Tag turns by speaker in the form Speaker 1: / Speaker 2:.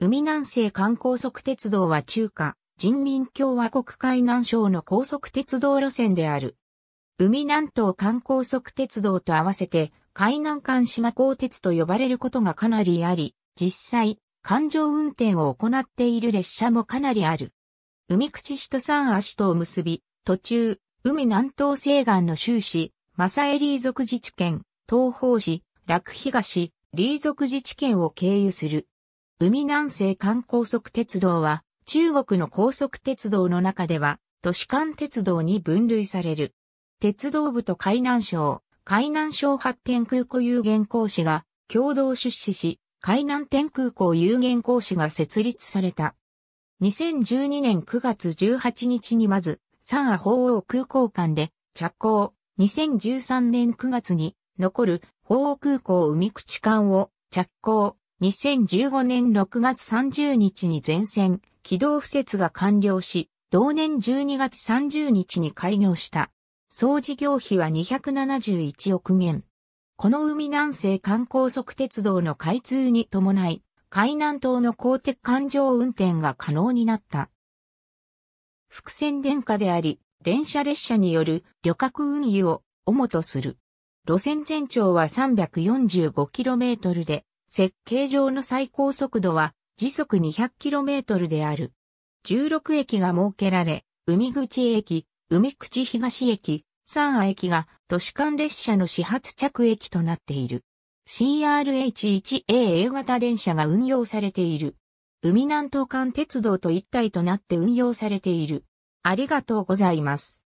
Speaker 1: 海南西間高速鉄道は中華人民共和国海南省の高速鉄道路線である。海南東間高速鉄道と合わせて海南間島高鉄と呼ばれることがかなりあり、実際、環状運転を行っている列車もかなりある。海口市と三足とを結び、途中、海南東西岸の州市、マサエリー族自治県、東方市、楽東、リー族自治県を経由する。海南西間高速鉄道は、中国の高速鉄道の中では、都市間鉄道に分類される。鉄道部と海南省、海南省発展空港有限公司が共同出資し、海南天空港有限公司が設立された。2012年9月18日にまず、三亜法王空港間で着工。2013年9月に残る法王空港海口間を着工。2015年6月30日に全線、軌道敷設が完了し、同年12月30日に開業した。総事業費は271億元。この海南西観光速鉄道の開通に伴い、海南島の公的環状運転が可能になった。伏線電化であり、電車列車による旅客運輸を主とする。路線全長は 345km で、設計上の最高速度は時速 200km である。16駅が設けられ、海口駅、海口東駅、三亜駅が都市間列車の始発着駅となっている。CRH1A 型電車が運用されている。海南東間鉄道と一体となって運用されている。ありがとうございます。